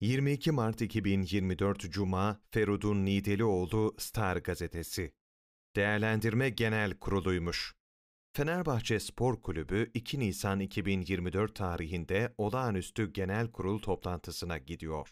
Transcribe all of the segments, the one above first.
22 Mart 2024 Cuma, Ferudun Nidelioğlu Star Gazetesi Değerlendirme Genel Kuruluymuş. Fenerbahçe Spor Kulübü 2 Nisan 2024 tarihinde olağanüstü genel kurul toplantısına gidiyor.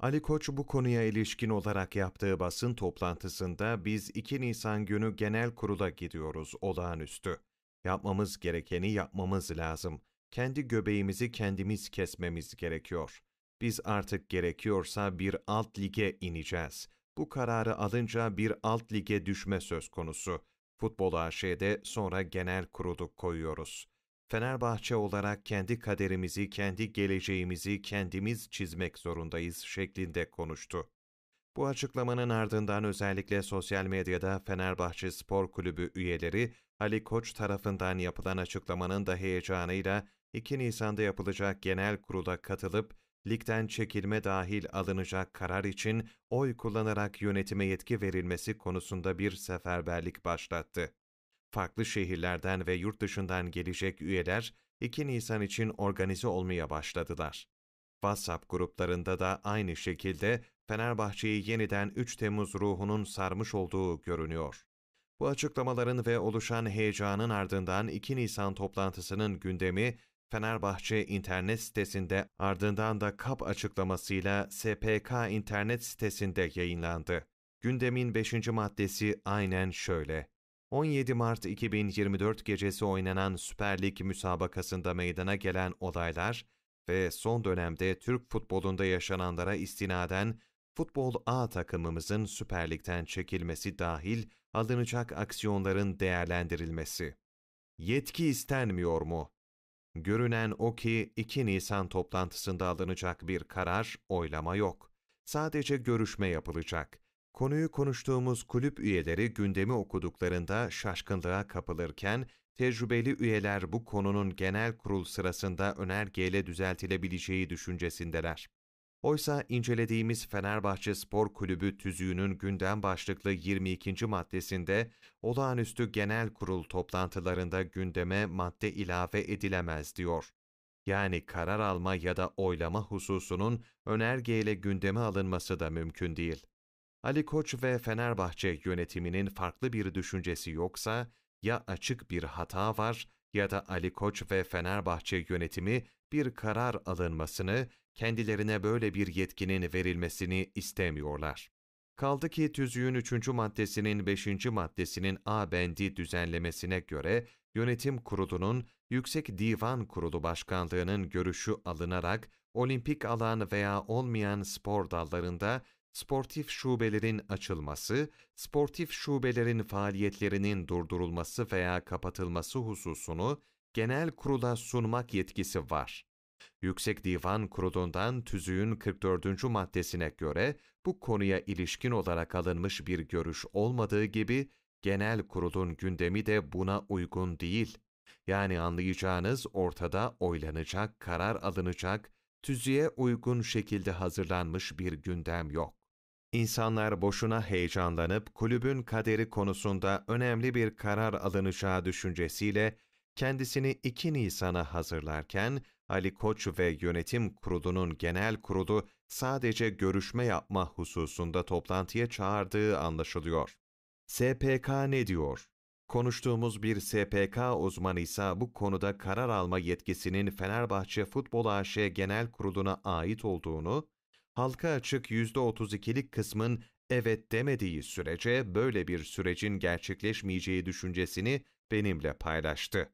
Ali Koç bu konuya ilişkin olarak yaptığı basın toplantısında biz 2 Nisan günü genel kurula gidiyoruz olağanüstü. Yapmamız gerekeni yapmamız lazım. Kendi göbeğimizi kendimiz kesmemiz gerekiyor. Biz artık gerekiyorsa bir alt lige ineceğiz. Bu kararı alınca bir alt lige düşme söz konusu. Futbol AŞ'de sonra genel kurulu koyuyoruz. Fenerbahçe olarak kendi kaderimizi, kendi geleceğimizi kendimiz çizmek zorundayız şeklinde konuştu. Bu açıklamanın ardından özellikle sosyal medyada Fenerbahçe Spor Kulübü üyeleri Ali Koç tarafından yapılan açıklamanın da heyecanıyla 2 Nisan'da yapılacak genel kurula katılıp ligden çekilme dahil alınacak karar için oy kullanarak yönetime yetki verilmesi konusunda bir seferberlik başlattı. Farklı şehirlerden ve yurt dışından gelecek üyeler 2 Nisan için organize olmaya başladılar. WhatsApp gruplarında da aynı şekilde Fenerbahçe'yi yeniden 3 Temmuz ruhunun sarmış olduğu görünüyor. Bu açıklamaların ve oluşan heyecanın ardından 2 Nisan toplantısının gündemi Fenerbahçe internet sitesinde ardından da KAP açıklamasıyla SPK internet sitesinde yayınlandı. Gündemin 5. maddesi aynen şöyle. 17 Mart 2024 gecesi oynanan Süper Lig müsabakasında meydana gelen olaylar ve son dönemde Türk futbolunda yaşananlara istinaden Futbol A takımımızın Süper Lig'den çekilmesi dahil alınacak aksiyonların değerlendirilmesi. Yetki istenmiyor mu? Görünen o ki 2 Nisan toplantısında alınacak bir karar, oylama yok. Sadece görüşme yapılacak. Konuyu konuştuğumuz kulüp üyeleri gündemi okuduklarında şaşkınlığa kapılırken, tecrübeli üyeler bu konunun genel kurul sırasında önergeyle düzeltilebileceği düşüncesindeler. Oysa incelediğimiz Fenerbahçe Spor Kulübü tüzüğünün gündem başlıklı 22. maddesinde olağanüstü genel kurul toplantılarında gündeme madde ilave edilemez diyor. Yani karar alma ya da oylama hususunun önergeyle gündeme alınması da mümkün değil. Ali Koç ve Fenerbahçe yönetiminin farklı bir düşüncesi yoksa ya açık bir hata var ya da Ali Koç ve Fenerbahçe yönetimi bir karar alınmasını, kendilerine böyle bir yetkinin verilmesini istemiyorlar. Kaldı ki tüzüğün 3. maddesinin 5. maddesinin A bendi düzenlemesine göre yönetim kurulunun Yüksek Divan Kurulu Başkanlığı'nın görüşü alınarak olimpik alan veya olmayan spor dallarında sportif şubelerin açılması, sportif şubelerin faaliyetlerinin durdurulması veya kapatılması hususunu genel kurula sunmak yetkisi var. Yüksek Divan Kurulu'ndan tüzüğün 44. maddesine göre bu konuya ilişkin olarak alınmış bir görüş olmadığı gibi genel kurulun gündemi de buna uygun değil. Yani anlayacağınız ortada oylanacak, karar alınacak, tüzüğe uygun şekilde hazırlanmış bir gündem yok. İnsanlar boşuna heyecanlanıp kulübün kaderi konusunda önemli bir karar alınacağı düşüncesiyle kendisini 2 Nisan'a hazırlarken Ali Koç ve yönetim kurulunun genel kurulu sadece görüşme yapma hususunda toplantıya çağırdığı anlaşılıyor. SPK ne diyor? Konuştuğumuz bir SPK uzmanı ise bu konuda karar alma yetkisinin Fenerbahçe Futbol AŞ Genel Kurulu'na ait olduğunu, halka açık %32'lik kısmın evet demediği sürece böyle bir sürecin gerçekleşmeyeceği düşüncesini benimle paylaştı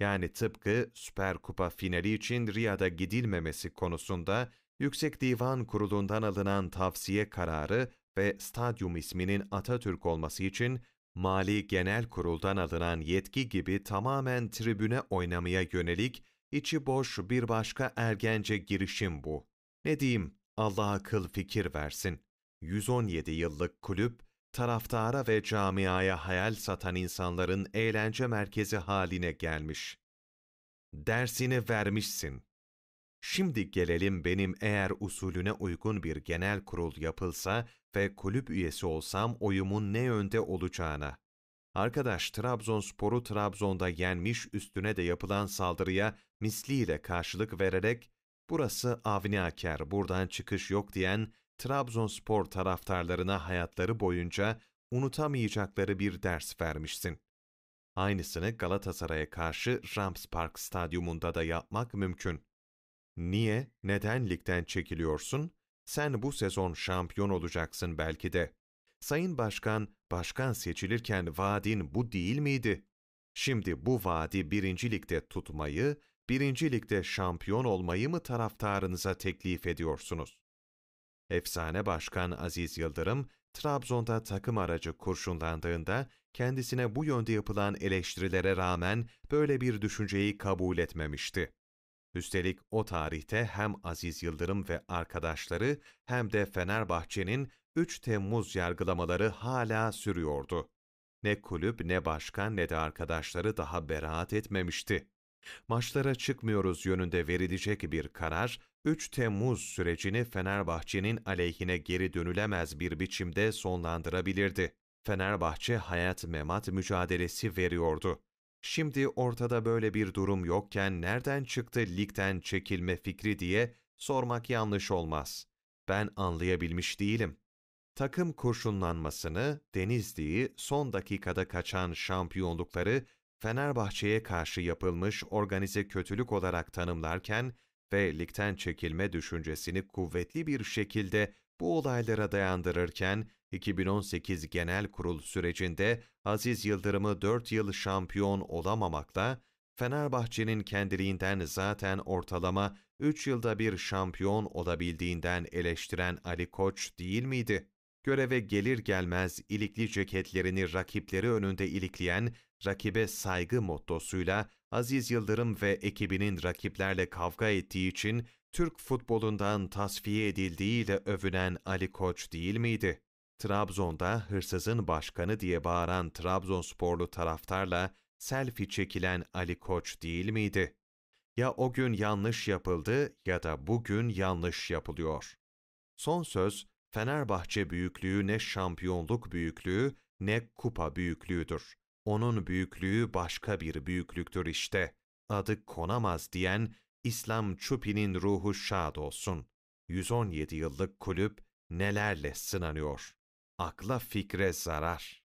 yani tıpkı Süper Kupa finali için Riyad'a gidilmemesi konusunda Yüksek Divan Kurulu'ndan alınan tavsiye kararı ve stadyum isminin Atatürk olması için Mali Genel Kurul'dan alınan yetki gibi tamamen tribüne oynamaya yönelik içi boş bir başka ergence girişim bu. Ne diyeyim, Allah akıl fikir versin. 117 yıllık kulüp taraftara ve camiaya hayal satan insanların eğlence merkezi haline gelmiş. Dersini vermişsin. Şimdi gelelim benim eğer usulüne uygun bir genel kurul yapılsa ve kulüp üyesi olsam oyumun ne yönde olacağına. Arkadaş Trabzonspor'u Trabzon'da yenmiş üstüne de yapılan saldırıya misliyle karşılık vererek burası Avni Aker buradan çıkış yok diyen Trabzonspor taraftarlarına hayatları boyunca unutamayacakları bir ders vermişsin. Aynısını Galatasaray'a karşı Rams Park stadyumunda da yapmak mümkün. Niye, neden ligden çekiliyorsun? Sen bu sezon şampiyon olacaksın belki de. Sayın Başkan, başkan seçilirken vaadin bu değil miydi? Şimdi bu vaadi birincilikte tutmayı, birincilikte şampiyon olmayı mı taraftarınıza teklif ediyorsunuz? Efsane Başkan Aziz Yıldırım, Trabzon'da takım aracı kurşunlandığında kendisine bu yönde yapılan eleştirilere rağmen böyle bir düşünceyi kabul etmemişti. Üstelik o tarihte hem Aziz Yıldırım ve arkadaşları hem de Fenerbahçe'nin 3 Temmuz yargılamaları hala sürüyordu. Ne kulüp ne başkan ne de arkadaşları daha beraat etmemişti maçlara çıkmıyoruz yönünde verilecek bir karar, 3 Temmuz sürecini Fenerbahçe'nin aleyhine geri dönülemez bir biçimde sonlandırabilirdi. Fenerbahçe hayat memat mücadelesi veriyordu. Şimdi ortada böyle bir durum yokken nereden çıktı ligden çekilme fikri diye sormak yanlış olmaz. Ben anlayabilmiş değilim. Takım kurşunlanmasını, Denizli'yi, son dakikada kaçan şampiyonlukları Fenerbahçe'ye karşı yapılmış organize kötülük olarak tanımlarken ve ligden çekilme düşüncesini kuvvetli bir şekilde bu olaylara dayandırırken 2018 Genel Kurul sürecinde Aziz Yıldırım'ı 4 yıl şampiyon olamamakla Fenerbahçe'nin kendiliğinden zaten ortalama 3 yılda bir şampiyon olabildiğinden eleştiren Ali Koç değil miydi? Göreve gelir gelmez ilikli ceketlerini rakipleri önünde ilikleyen rakibe saygı mottosuyla Aziz Yıldırım ve ekibinin rakiplerle kavga ettiği için Türk futbolundan tasfiye edildiğiyle övünen Ali Koç değil miydi? Trabzon'da hırsızın başkanı diye bağıran Trabzonsporlu taraftarla selfie çekilen Ali Koç değil miydi? Ya o gün yanlış yapıldı ya da bugün yanlış yapılıyor. Son söz Fenerbahçe büyüklüğü ne şampiyonluk büyüklüğü ne kupa büyüklüğüdür onun büyüklüğü başka bir büyüklüktür işte. Adı konamaz diyen İslam Çupi'nin ruhu şad olsun. 117 yıllık kulüp nelerle sınanıyor. Akla fikre zarar.